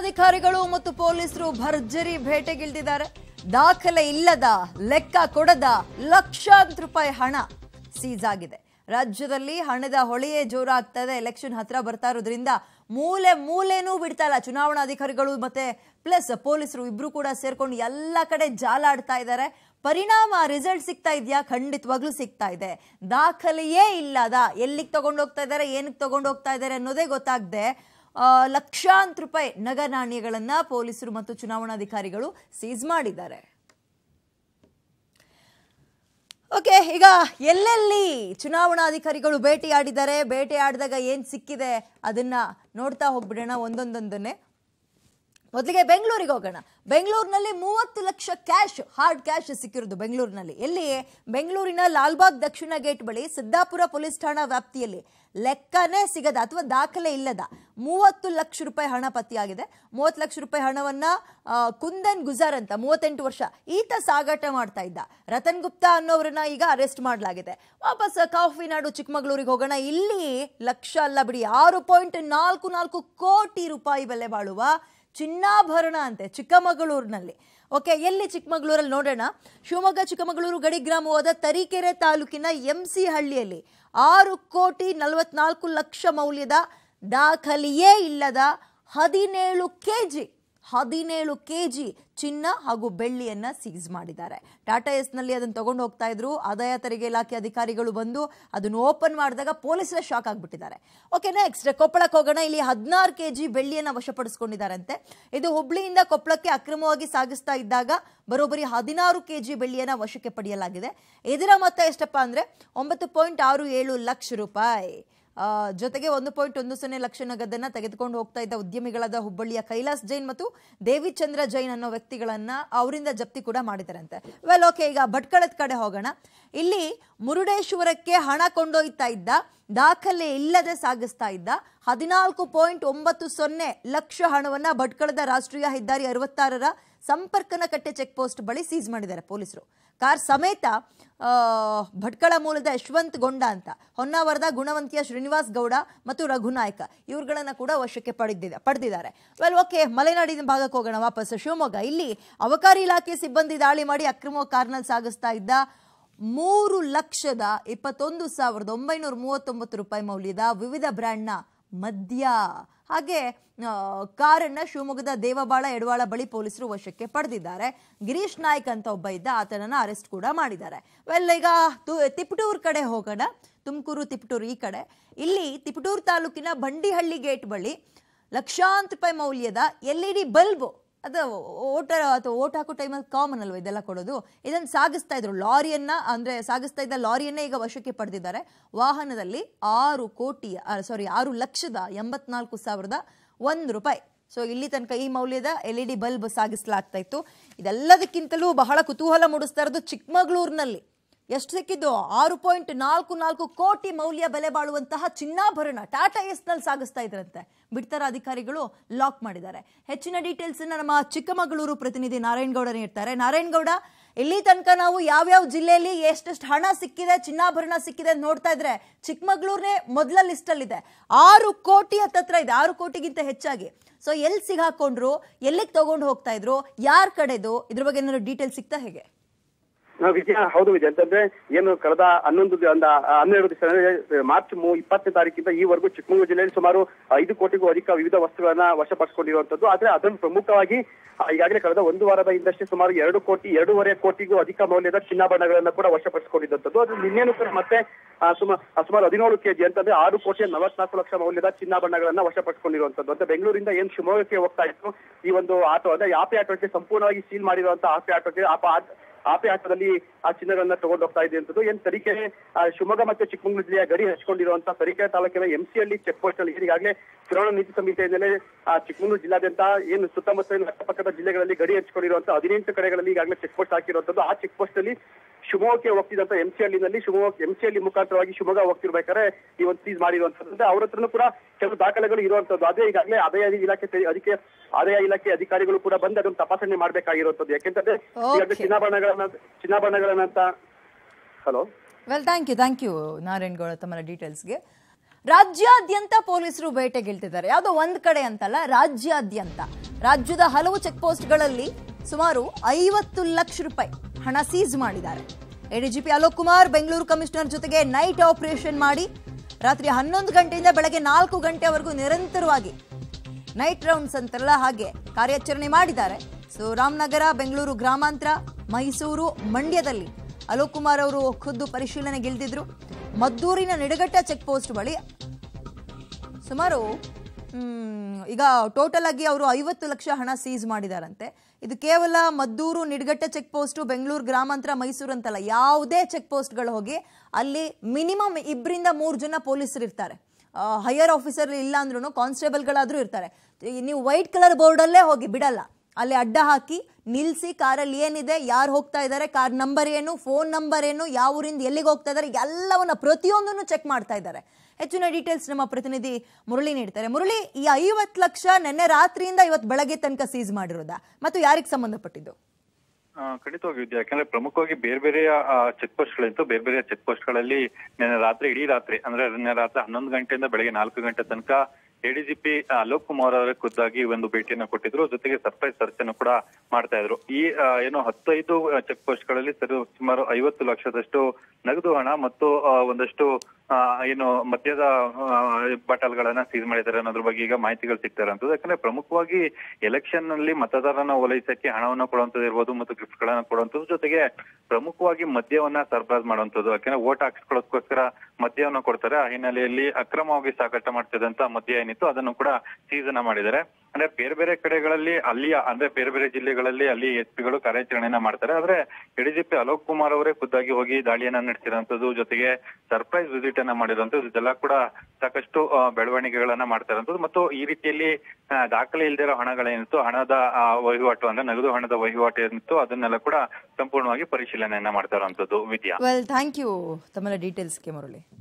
ಅಧಿಕಾರಿಗಳು ಮತ್ತು ಪೊಲೀಸರು ಭರ್ಜರಿ ಭೇಟೆಗಿಳಿದಿದ್ದಾರೆ ದಾಖಲೆ ಇಲ್ಲದ ಲೆಕ್ಕ ಕೊಡದ ಲಕ್ಷಾಂತರ ರೂಪಾಯಿ ಹಣ ಸೀಸ್ ಆಗಿದೆ ರಾಜ್ಯದಲ್ಲಿ ಹಣದ ಹೊಳೆಯೇ ಜೋರಾಗ್ತದೆ ಎಲೆಕ್ಷನ್ ಹತ್ರ ಬರ್ತಾ ಇರೋದ್ರಿಂದ ಮೂಲೆ ಮೂಲೆನೂ ಬಿಡ್ತಾ ಇಲ್ಲ ಅಧಿಕಾರಿಗಳು ಮತ್ತೆ ಪ್ಲಸ್ ಪೊಲೀಸರು ಇಬ್ರು ಕೂಡ ಸೇರ್ಕೊಂಡು ಎಲ್ಲ ಕಡೆ ಜಾಲಾಡ್ತಾ ಇದ್ದಾರೆ ಪರಿಣಾಮ ರಿಸಲ್ಟ್ ಸಿಗ್ತಾ ಇದೆಯಾ ಖಂಡಿತವಾಗ್ಲೂ ಸಿಗ್ತಾ ಇದೆ ದಾಖಲೆಯೇ ಇಲ್ಲದ ಎಲ್ಲಿಗೆ ತಗೊಂಡೋಗ್ತಾ ಇದ್ದಾರೆ ಏನಕ್ಕೆ ತಗೊಂಡೋಗ್ತಾ ಇದ್ದಾರೆ ಅನ್ನೋದೇ ಗೊತ್ತಾಗದೆ ಲಕ್ಷಾಂತರ ರೂಪಾಯಿ ನಗ ನಾಣ್ಯಗಳನ್ನು ಪೊಲೀಸರು ಮತ್ತು ಚುನಾವಣಾಧಿಕಾರಿಗಳು ಸೀಸ್ ಮಾಡಿದ್ದಾರೆ ಓಕೆ ಈಗ ಎಲ್ಲೆಲ್ಲಿ ಚುನಾವಣಾಧಿಕಾರಿಗಳು ಭೇಟಿಯಾಡಿದ್ದಾರೆ ಆಡಿದಾಗ ಏನು ಸಿಕ್ಕಿದೆ ಅದನ್ನು ನೋಡ್ತಾ ಹೋಗ್ಬಿಡೋಣ ಒಂದೊಂದೊಂದನ್ನೇ ಮೊದಲಿಗೆ ಬೆಂಗಳೂರಿಗೆ ಹೋಗೋಣ ಬೆಂಗಳೂರಿನಲ್ಲಿ ಮೂವತ್ತು ಲಕ್ಷ ಕ್ಯಾಶ್ ಹಾರ್ಡ್ ಕ್ಯಾಶ್ ಸಿಕ್ಕಿರೋದು ಬೆಂಗಳೂರಿನಲ್ಲಿ ಎಲ್ಲಿ ಬೆಂಗಳೂರಿನ ಲಾಲ್ಬಾಗ್ ದಕ್ಷಿಣ ಗೇಟ್ ಬಳಿ ಸಿದ್ದಾಪುರ ಪೊಲೀಸ್ ಠಾಣಾ ವ್ಯಾಪ್ತಿಯಲ್ಲಿ ಲೆಕ್ಕನೇ ಸಿಗದ ಅಥವಾ ದಾಖಲೆ ಇಲ್ಲದ ಮೂವತ್ತು ಲಕ್ಷ ರೂಪಾಯಿ ಹಣ ಪತ್ತೆಯಾಗಿದೆ ಮೂವತ್ತು ಲಕ್ಷ ರೂಪಾಯಿ ಹಣವನ್ನ ಕುಂದನ್ ಗುಜಾರ್ ಅಂತ ಮೂವತ್ತೆಂಟು ವರ್ಷ ಈತ ಸಾಗಾಟ ಮಾಡ್ತಾ ಇದ್ದ ರತನ್ ಗುಪ್ತಾ ಅನ್ನೋರನ್ನ ಈಗ ಅರೆಸ್ಟ್ ಮಾಡಲಾಗಿದೆ ವಾಪಸ್ ಕಾಫಿ ನಾಡು ಚಿಕ್ಕಮಗಳೂರಿಗೆ ಹೋಗೋಣ ಇಲ್ಲಿ ಲಕ್ಷ ಅಲ್ಲ ಬಿಡಿ ಆರು ಪಾಯಿಂಟ್ ನಾಲ್ಕು ನಾಲ್ಕು ಕೋಟಿ ರೂಪಾಯಿ ಬೆಲೆ ಬಾಳುವ ಚಿನ್ನಾಭರಣ ಅಂತೆ ಚಿಕ್ಕಮಗಳೂರಿನಲ್ಲಿ ಓಕೆ ಎಲ್ಲಿ ಚಿಕ್ಕಮಗಳೂರಲ್ಲಿ ನೋಡೋಣ ಶಿವಮೊಗ್ಗ ಚಿಕ್ಕಮಗಳೂರು ಗಡಿ ಗ್ರಾಮವಾದ ತರೀಕೆರೆ ತಾಲೂಕಿನ ಎಂ ಸಿ ಹಳ್ಳಿಯಲ್ಲಿ ಆರು ಕೋಟಿ ನಲವತ್ನಾಲ್ಕು ಲಕ್ಷ ಮೌಲ್ಯದ ದಾಖಲೆಯೇ ಇಲ್ಲದ ಹದಿನೇಳು ಕೆ ಜಿ ಹದಿನೇಳು ಕೆ ಜಿ ಚಿನ್ನ ಹಾಗೂ ಬೆಳ್ಳಿಯನ್ನ ಸೀಸ್ ಮಾಡಿದ್ದಾರೆ ಟಾಟಾ ಎಸ್ನಲ್ಲಿ ಅದನ್ನು ತಗೊಂಡು ಹೋಗ್ತಾ ಇದ್ರು ಆದಾಯ ತೆರಿಗೆ ಇಲಾಖೆ ಅಧಿಕಾರಿಗಳು ಬಂದು ಅದನ್ನು ಓಪನ್ ಮಾಡಿದಾಗ ಪೊಲೀಸರ ಶಾಕ್ ಆಗಿಬಿಟ್ಟಿದ್ದಾರೆ ಓಕೆ ನೆಕ್ಸ್ಟ್ ಕೊಪ್ಪಳಕ್ಕೆ ಹೋಗೋಣ ಇಲ್ಲಿ ಹದಿನಾರು ಕೆ ಜಿ ಬೆಳ್ಳಿಯನ್ನು ವಶಪಡಿಸ್ಕೊಂಡಿದ್ದಾರಂತೆ ಇದು ಹುಬ್ಳಿಯಿಂದ ಕೊಪ್ಪಳಕ್ಕೆ ಅಕ್ರಮವಾಗಿ ಸಾಗಿಸ್ತಾ ಇದ್ದಾಗ ಬರೋಬ್ಬರಿ ಹದಿನಾರು ಕೆ ಜಿ ಬೆಳ್ಳಿಯನ್ನು ವಶಕ್ಕೆ ಪಡೆಯಲಾಗಿದೆ ಇದರ ಮೊತ್ತ ಎಷ್ಟಪ್ಪ ಅಂದರೆ ಒಂಬತ್ತು ಪಾಯಿಂಟ್ ಆರು ಏಳು ಲಕ್ಷ ರೂಪಾಯಿ ಜೊತೆಗೆ ಒಂದು ಪಾಯಿಂಟ್ ಒಂದು ಸೊನ್ನೆ ಲಕ್ಷ ನಗದನ್ನ ತೆಗೆದುಕೊಂಡು ಹೋಗ್ತಾ ಇದ್ದ ಉದ್ಯಮಿಗಳಾದ ಹುಬ್ಬಳ್ಳಿಯ ಕೈಲಾಸ್ ಜೈನ್ ಮತ್ತು ದೇವಿಚಂದ್ರ ಜೈನ್ ಅನ್ನೋ ವ್ಯಕ್ತಿಗಳನ್ನ ಅವರಿಂದ ಜಪ್ತಿ ಕೂಡ ಮಾಡಿದಾರಂತೆ ವೆಲ್ ಓಕೆ ಈಗ ಭಟ್ಕಳದ ಕಡೆ ಹೋಗೋಣ ಇಲ್ಲಿ ಮುರುಡೇಶ್ವರಕ್ಕೆ ಹಣ ಕೊಂಡೊಯ್ತಾ ಇದ್ದ ದಾಖಲೆ ಇಲ್ಲದೆ ಸಾಗಿಸ್ತಾ ಇದ್ದ ಹದಿನಾಲ್ಕು ಪಾಯಿಂಟ್ ಒಂಬತ್ತು ಸೊನ್ನೆ ಲಕ್ಷ ಹಣವನ್ನು ಭಟ್ಕಳದ ರಾಷ್ಟ್ರೀಯ ಹೆದ್ದಾರಿ ಅರವತ್ತಾರರ ಸಂಪರ್ಕನ ಕಟ್ಟೆ ಚೆಕ್ ಪೋಸ್ಟ್ ಬಳಿ ಸೀಸ್ ಮಾಡಿದ್ದಾರೆ ಪೊಲೀಸರು ಕಾರ್ ಸಮೇತ ಭಟ್ಕಳ ಮೂಲದ ಯಶವಂತ್ ಗೊಂಡ ಅಂತ ಹೊನ್ನಾವರದ ಗುಣವಂತಿಯ ಶ್ರೀನಿವಾಸ್ ಗೌಡ ಮತ್ತು ರಘುನಾಯ್ಕ ಇವ್ರುಗಳನ್ನು ಕೂಡ ವಶಕ್ಕೆ ಪಡೆದಿದೆ ಪಡೆದಿದ್ದಾರೆ ವೆಲ್ ಓಕೆ ಮಲೆನಾಡಿನ ಭಾಗಕ್ಕೆ ಹೋಗೋಣ ವಾಪಸ್ ಶಿವಮೊಗ್ಗ ಇಲ್ಲಿ ಅವಕಾರಿ ಇಲಾಖೆ ಸಿಬ್ಬಂದಿ ದಾಳಿ ಮಾಡಿ ಅಕ್ರಮ ಕಾರ್ನಲ್ಲಿ ಸಾಗಿಸ್ತಾ ಇದ್ದ ಮೂರು ಲಕ್ಷದ ಇಪ್ಪತ್ತೊಂದು ಸಾವಿರದ ಒಂಬೈನೂರ ಮೂವತ್ತೊಂಬತ್ತು ರೂಪಾಯಿ ಮೌಲ್ಯದ ವಿವಿಧ ಬ್ರ್ಯಾಂಡ್ನ ಮದ್ಯ ಹಾಗೆ ಕಾರನ್ನು ಶಿವಮೊಗ್ಗದ ದೇವಬಾಳ ಎಡವಾಳ ಬಳಿ ಪೊಲೀಸರು ವಶಕ್ಕೆ ಪಡೆದಿದ್ದಾರೆ ಗಿರೀಶ್ ನಾಯ್ಕ್ ಅಂತ ಒಬ್ಬ ಇದ್ದ ಆತನನ್ನು ಅರೆಸ್ಟ್ ಕೂಡ ಮಾಡಿದ್ದಾರೆ ವೆಲ್ ಈಗ ತಿಪಟೂರ್ ಕಡೆ ಹೋಗೋಣ ತುಮಕೂರು ತಿಪಟೂರು ಈ ಕಡೆ ಇಲ್ಲಿ ತಿಪಟೂರು ತಾಲೂಕಿನ ಬಂಡಿಹಳ್ಳಿ ಗೇಟ್ ಬಳಿ ಲಕ್ಷಾಂತರ ರೂಪಾಯಿ ಮೌಲ್ಯದ ಎಲ್ ಇ ಡಿ ಬಲ್ಬು ಅದು ಓಟ ಅಥವಾ ಓಟ್ ಹಾಕೋ ಟೈಮಲ್ಲಿ ಕಾಮನ್ ಅಲ್ವಾ ಇದೆಲ್ಲ ಕೊಡೋದು ಇದನ್ನು ಸಾಗಿಸ್ತಾ ಇದ್ರು ಲಾರಿಯನ್ನ ಅಂದರೆ ಸಾಗಿಸ್ತಾ ಇದ್ದ ಲಾರಿಯನ್ನೇ ಈಗ ವಶಕ್ಕೆ ಪಡೆದಿದ್ದಾರೆ ವಾಹನದಲ್ಲಿ ಆರು ಕೋಟಿ ಸಾರಿ ಆರು ಲಕ್ಷದ ಎಂಬತ್ನಾಲ್ಕು ಸಾವಿರದ ಒಂದು ರೂಪಾಯಿ ಸೊ ಇಲ್ಲಿ ತನಕ ಈ ಮೌಲ್ಯದ ಎಲ್ ಇ ಡಿ ಬಲ್ಬ್ ಸಾಗಿಸಲಾಗ್ತಾ ಇತ್ತು ಇದೆಲ್ಲದಕ್ಕಿಂತಲೂ ಬಹಳ ಕುತೂಹಲ ಮೂಡಿಸ್ತಾ ಇರೋದು ಚಿಕ್ಕಮಗಳೂರಿನಲ್ಲಿ ಎಷ್ಟು ಸಿಕ್ಕಿದ್ದು ಆರು ಪಾಯಿಂಟ್ ನಾಲ್ಕು ನಾಲ್ಕು ಕೋಟಿ ಮೌಲ್ಯ ಬೆಲೆ ಬಾಳುವಂತಹ ಚಿನ್ನಾಭರಣ ಟಾಟಾ ಎಸ್ನಲ್ಲಿ ಸಾಗಿಸ್ತಾ ಇದ್ರಂತೆ ಬಿಡ್ತಾರ ಅಧಿಕಾರಿಗಳು ಲಾಕ್ ಮಾಡಿದ್ದಾರೆ ಹೆಚ್ಚಿನ ಡೀಟೇಲ್ಸ್ ನಮ್ಮ ಚಿಕ್ಕಮಗಳೂರು ಪ್ರತಿನಿಧಿ ನಾರಾಯಣಗೌಡ ನೀಡ್ತಾರೆ ನಾರಾಯಣಗೌಡ ಇಲ್ಲಿ ತನಕ ನಾವು ಯಾವ್ಯಾವ ಜಿಲ್ಲೆಯಲ್ಲಿ ಎಷ್ಟೆಷ್ಟು ಹಣ ಸಿಕ್ಕಿದೆ ಚಿನ್ನಾಭರಣ ಸಿಕ್ಕಿದೆ ಅಂತ ನೋಡ್ತಾ ಇದ್ರೆ ಚಿಕ್ಕಮಗಳೂರನ್ನೇ ಮೊದಲ ಲಿಸ್ಟ್ ಅಲ್ಲಿ ಇದೆ ಆರು ಕೋಟಿ ಹತ್ತತ್ರ ಇದೆ ಆರು ಕೋಟಿಗಿಂತ ಹೆಚ್ಚಾಗಿ ಸೊ ಎಲ್ಲಿ ಸಿಗಾಕೊಂಡ್ರು ಎಲ್ಲಿಗೆ ತಗೊಂಡು ಹೋಗ್ತಾ ಇದ್ರು ಯಾರ ಕಡೆದು ಇದ್ರ ಬಗ್ಗೆ ಏನಾದ್ರು ಡೀಟೇಲ್ಸ್ ಸಿಗ್ತಾ ಹೇಗೆ ವಿಜಯ ಹೌದು ವಿಜಯ ಅಂತಂದ್ರೆ ಏನು ಕಳೆದ ಹನ್ನೊಂದು ಒಂದು ಹನ್ನೆರಡು ದಿವಸ ಮಾರ್ಚ್ ಇಪ್ಪತ್ತನೇ ತಾರೀಕಿಂದ ಈವರೆಗೂ ಚಿಕ್ಕಮಗಳೂರು ಜಿಲ್ಲೆಯಲ್ಲಿ ಸುಮಾರು ಐದು ಕೋಟಿಗೂ ಅಧಿಕ ವಿವಿಧ ವಸ್ತುಗಳನ್ನ ವಶಪಡಿಸಿಕೊಂಡಿರುವಂತದ್ದು ಆದ್ರೆ ಅದನ್ನು ಪ್ರಮುಖವಾಗಿ ಈಗಾಗಲೇ ಕಳೆದ ಒಂದು ವಾರದ ಹಿಂದಷ್ಟೇ ಸುಮಾರು ಎರಡು ಕೋಟಿ ಎರಡೂವರೆ ಕೋಟಿಗೂ ಅಧಿಕ ಮೌಲ್ಯದ ಚಿನ್ನಾಭರಣಗಳನ್ನ ಕೂಡ ವಶಪಡಿಸಿಕೊಂಡಿದ್ದಂಥದ್ದು ಅದು ನಿನ್ನೇನು ಕೂಡ ಮತ್ತೆ ಸುಮಾರು ಹದಿನೇಳು ಕೆಜಿ ಅಂತಂದ್ರೆ ಆರು ಕೋಟಿ ನಲವತ್ನಾಲ್ಕು ಲಕ್ಷ ಮೌಲ್ಯದ ಚಿನ್ನಾಭರಣಗಳನ್ನ ವಶಪಡಿಸಿಕೊಂಡಿರುವಂತದ್ದು ಅಂತ ಬೆಂಗಳೂರಿಂದ ಏನ್ ಶಿವಮೊಗ್ಗಕ್ಕೆ ಹೋಗ್ತಾ ಇತ್ತು ಈ ಒಂದು ಆಟೋ ಅಂದ್ರೆ ಆಪೆ ಆಟೋಕ್ಕೆ ಸಂಪೂರ್ಣವಾಗಿ ಸೀಲ್ ಮಾಡಿರುವಂತಹ ಆಪೆ ಆಟೋಕ್ಕೆ ಆಪೆ ಆಟದಲ್ಲಿ ಆ ಚಿನ್ನಗಳನ್ನ ತಗೊಂಡು ಹೋಗ್ತಾ ಇದೆ ಅಂತದ್ದು ಏನ್ ತರೀಕೆರೆ ಶಿವಮೊಗ್ಗ ಮತ್ತೆ ಚಿಕ್ಕಮಗಳೂರು ಜಿಲ್ಲೆಯ ಗಡಿ ಹಚ್ಕೊಂಡಿರುವಂತ ತರೀಕೆರೆ ತಾಲೂಕಿನ ಎಂಸಿಯಲ್ಲಿ ಚೆಕ್ ಪೋಸ್ಟ್ ಅಲ್ಲಿ ಈಗಾಗಲೇ ಚುನಾವಣಾ ನೀತಿ ಸಂಹಿತೆ ಹಿನ್ನೆಲೆ ಚಿಕ್ಕಮಗಳೂರು ಜಿಲ್ಲಾದ್ಯಂತ ಏನು ಸುತ್ತಮುತ್ತಲಿನ ಅಕ್ಕಪಕ್ಕದ ಜಿಲ್ಲೆಗಳಲ್ಲಿ ಗಡಿ ಹಚ್ಕೊಂಡಿರುವಂತ ಹದಿನೆಂಟು ಕಡೆಗಳಲ್ಲಿ ಈಗಾಗಲೇ ಚೆಕ್ ಪೋಸ್ಟ್ ಹಾಕಿರುವಂತದ್ದು ಆ ಚೆಕ್ ಪೋಸ್ಟ್ ಅಲ್ಲಿ ಶಿವಮೊಗ್ಗಕ್ಕೆ ಹೋಗ್ತಿದ್ದಂತ ಎಂ ಸಿ ಹಳ್ಳಿನಲ್ಲಿ ಶಿವಮೊಗ್ಗ ಎಂ ಸಿ ಹಳ್ಳಿ ಮುಖಾಂತರವಾಗಿ ಶಿವಮೊಗ್ಗ ಹೋಗ್ತಿರ್ಬೇಕಾದ್ರೆ ಈ ಒಂದು ಸೀಸ್ ಮಾಡಿರುವಂತದ್ದು ಅವ್ರ ಹತ್ರನೂ ಕೂಡ ಕೆಲವು ದಾಖಲೆಗಳು ಇರುವಂತದ್ದು ಅದೇ ಈಗಾಗಲೇ ಆದಾಯ ಇಲಾಖೆ ಅದಕ್ಕೆ ಆದಾಯ ಇಲಾಖೆ ಅಧಿಕಾರಿಗಳು ಕೂಡ ಬಂದು ಅದನ್ನು ತಪಾಸಣೆ ಮಾಡಬೇಕಾಗಿರುವಂತದ್ದು ಯಾಕೆಂತಂದ್ರೆ ಚಿನ್ನಾಭರಣಗಳನ್ನ ಚಿನ್ನಾಭರಣಗಳನ್ನಂತ hello well thank you thank you Narayan Gowda ತಮ್ಮ ಗೆ ರಾಜ್ಯಾದ್ಯಂತ ಪೊಲೀಸರು ಬೇಟೆಗಿಳ್ತಿದ್ದಾರೆ ಯಾವುದೋ ಒಂದು ಕಡೆ ಅಂತಲ್ಲ ರಾಜ್ಯಾದ್ಯಂತ ರಾಜ್ಯದ ಹಲವು ಚೆಕ್ ಪೋಸ್ಟ್ಗಳಲ್ಲಿ ಸುಮಾರು ಐವತ್ತು ಲಕ್ಷ ರೂಪಾಯಿ ಹಣ ಸೀಸ್ ಮಾಡಿದ್ದಾರೆ ಎಡಿಜಿಪಿ ಅಲೋಕ್ ಕುಮಾರ್ ಬೆಂಗಳೂರು ಕಮಿಷನರ್ ಜೊತೆಗೆ ನೈಟ್ ಆಪರೇಷನ್ ಮಾಡಿ ರಾತ್ರಿ ಹನ್ನೊಂದು ಗಂಟೆಯಿಂದ ಬೆಳಗ್ಗೆ ನಾಲ್ಕು ಗಂಟೆವರೆಗೂ ನಿರಂತರವಾಗಿ ನೈಟ್ ರೌಂಡ್ಸ್ ಅಂತಲ್ಲ ಹಾಗೆ ಕಾರ್ಯಾಚರಣೆ ಮಾಡಿದ್ದಾರೆ ಸೊ ರಾಮನಗರ ಬೆಂಗಳೂರು ಗ್ರಾಮಾಂತರ ಮೈಸೂರು ಮಂಡ್ಯದಲ್ಲಿ ಅಲೋಕ್ ಕುಮಾರ್ ಅವರು ಖುದ್ದು ಪರಿಶೀಲನೆಗಿಳಿದಿದ್ರು ಮದ್ದೂರಿನ ನಿಡಘಟ್ಟ ಚೆಕ್ ಪೋಸ್ಟ್ ಬಳಿ ಸುಮಾರು ಈಗ ಟೋಟಲ್ ಆಗಿ ಅವರು ಐವತ್ತು ಲಕ್ಷ ಹಣ ಸೀಸ್ ಮಾಡಿದಾರಂತೆ ಇದು ಕೇವಲ ಮದ್ದೂರು ನಿಡ್ಗಟ್ಟೆ ಚೆಕ್ ಪೋಸ್ಟ್ ಬೆಂಗಳೂರು ಗ್ರಾಮಾಂತರ ಮೈಸೂರು ಅಂತಲ್ಲ ಯಾವುದೇ ಚೆಕ್ ಪೋಸ್ಟ್ಗಳು ಹೋಗಿ ಅಲ್ಲಿ ಮಿನಿಮಮ್ ಇಬ್ಬರಿಂದ ಮೂರು ಜನ ಪೊಲೀಸರು ಇರ್ತಾರೆ ಹೈಯರ್ ಆಫೀಸರ್ ಇಲ್ಲ ಅಂದ್ರೂ ಕಾನ್ಸ್ಟೇಬಲ್ಗಳಾದರೂ ಇರ್ತಾರೆ ನೀವು ವೈಟ್ ಕಲರ್ ಬೋರ್ಡಲ್ಲೇ ಹೋಗಿ ಬಿಡಲ್ಲ ಅಲ್ಲಿ ಅಡ್ಡ ಹಾಕಿ ನಿಲ್ಲಿಸಿ ಕಾರಲ್ಲಿ ಏನಿದೆ ಯಾರು ಹೋಗ್ತಾ ಇದ್ದಾರೆ ಕಾರ್ ನಂಬರ್ ಏನು ಫೋನ್ ನಂಬರ್ ಏನು ಯಾವ ಊರಿಂದ ಎಲ್ಲಿಗೆ ಹೋಗ್ತಾ ಇದ್ದಾರೆ ಎಲ್ಲವನ್ನ ಪ್ರತಿಯೊಂದನ್ನು ಚೆಕ್ ಮಾಡ್ತಾ ಇದ್ದಾರೆ ಹೆಚ್ಚಿನ ಡೀಟೇಲ್ಸ್ ನಮ್ಮ ಪ್ರತಿನಿಧಿ ಮುರಳಿ ನೀಡ್ತಾರೆ ಮುರಳಿ ಈ ಐವತ್ತು ಲಕ್ಷ ನಿನ್ನೆ ರಾತ್ರಿಯಿಂದ ಇವತ್ತು ಬೆಳಗ್ಗೆ ತನಕ ಸೀಸ್ ಮಾಡಿರೋದಾ ಮತ್ತು ಯಾರಿಗೆ ಸಂಬಂಧಪಟ್ಟಿದ್ದು ಖಂಡಿತವಾಗಿ ವಿದ್ಯಾ ಯಾಕಂದ್ರೆ ಪ್ರಮುಖವಾಗಿ ಬೇರೆ ಬೇರೆ ಚೆಕ್ ಪೋಸ್ಟ್ ಗಳಿತ್ತು ಬೇರೆ ಬೇರೆ ಚೆಕ್ ಪೋಸ್ಟ್ ಗಳಲ್ಲಿ ನಿನ್ನೆ ರಾತ್ರಿ ಇಡೀ ರಾತ್ರಿ ಅಂದ್ರೆ ನಿನ್ನೆ ರಾತ್ರಿ ಹನ್ನೊಂದು ಗಂಟೆಯಿಂದ ಬೆಳಗ್ಗೆ ನಾಲ್ಕು ಗಂಟೆ ತನಕ ಎಡಿಜಿಪಿ ಅಲೋಕ್ ಕುಮಾರ್ ಅವರ ಖುದ್ದಾಗಿ ಒಂದು ಭೇಟಿಯನ್ನು ಕೊಟ್ಟಿದ್ರು ಜೊತೆಗೆ ಸರ್ಪ್ರೈಸ್ ಸರ್ಚ್ ಅನ್ನು ಕೂಡ ಮಾಡ್ತಾ ಇದ್ರು ಈ ಏನು ಹತ್ತೈದು ಚೆಕ್ ಪೋಸ್ಟ್ ಗಳಲ್ಲಿ ಸುಮಾರು ಐವತ್ತು ಲಕ್ಷದಷ್ಟು ನಗದು ಹಣ ಮತ್ತು ಒಂದಷ್ಟು ಏನು ಮದ್ಯದ ಬಾಟಲ್ಗಳನ್ನ ಸೀಸ್ ಮಾಡಿದ್ದಾರೆ ಅನ್ನೋದ್ರ ಬಗ್ಗೆ ಈಗ ಮಾಹಿತಿಗಳು ಸಿಗ್ತಾ ಇರೋಂಥದ್ದು ಯಾಕಂದ್ರೆ ಪ್ರಮುಖವಾಗಿ ಎಲೆಕ್ಷನ್ ನಲ್ಲಿ ಮತದಾರರನ್ನ ಓಲೈಸಕ್ಕೆ ಹಣವನ್ನು ಕೊಡುವಂಥದ್ದು ಇರ್ಬೋದು ಮತ್ತು ಗಿಫ್ಟ್ ಗಳನ್ನ ಕೊಡುವಂಥದ್ದು ಜೊತೆಗೆ ಪ್ರಮುಖವಾಗಿ ಮದ್ಯವನ್ನ ಸರ್ಬರಾಜ್ ಮಾಡುವಂಥದ್ದು ಯಾಕಂದ್ರೆ ವೋಟ್ ಹಾಕಿಸ್ಕೊಳ್ಳೋದಕ್ಕೋಸ್ಕರ ಮದ್ಯವನ್ನು ಕೊಡ್ತಾರೆ ಆ ಹಿನ್ನೆಲೆಯಲ್ಲಿ ಅಕ್ರಮವಾಗಿ ಸಾಗಾಟ ಮಾಡ್ತಿದ್ದಂತ ಮದ್ಯ ಏನಿತ್ತು ಅದನ್ನು ಕೂಡ ಸೀಸನ ಮಾಡಿದ್ದಾರೆ ಅಂದ್ರೆ ಬೇರೆ ಬೇರೆ ಕಡೆಗಳಲ್ಲಿ ಅಲ್ಲಿಯ ಅಂದ್ರೆ ಬೇರೆ ಬೇರೆ ಜಿಲ್ಲೆಗಳಲ್ಲಿ ಅಲ್ಲಿ ಎಸ್ ಪಿಗಳು ಕಾರ್ಯಾಚರಣೆಯನ್ನ ಮಾಡ್ತಾರೆ ಆದ್ರೆ ಎಡಿಜಿಪಿ ಅಲೋಕ್ ಕುಮಾರ್ ಅವರೇ ಖುದ್ದಾಗಿ ಹೋಗಿ ದಾಳಿಯನ್ನ ನಡೆಸಿರುವಂತದ್ದು ಜೊತೆಗೆ ಸರ್ಪ್ರೈಸ್ ವಿಸಿಟ್ ಅನ್ನ ಮಾಡಿರುವಂತ ಇದೆಲ್ಲ ಕೂಡ ಸಾಕಷ್ಟು ಬೆಳವಣಿಗೆಗಳನ್ನ ಮಾಡ್ತಾ ಮತ್ತು ಈ ರೀತಿಯಲ್ಲಿ ದಾಖಲೆ ಇಲ್ದಿರೋ ಹಣಗಳೇನಿತ್ತು ಹಣದ ವಹಿವಾಟು ಅಂದ್ರೆ ನಗದು ಹಣದ ವಹಿವಾಟು ಏನಿತ್ತು ಅದನ್ನೆಲ್ಲ ಕೂಡ ಸಂಪೂರ್ಣವಾಗಿ ಪರಿಶೀಲನೆಯನ್ನ ಮಾಡ್ತಾ ಇರುವಂತದ್ದು ವಿದ್ಯಾ ವೆಲ್ ಥ್ಯಾಂಕ್ ಯು ತಮ್ಮ ಡೀಟೇಲ್ಸ್ಗೆ ಮುರಳಿ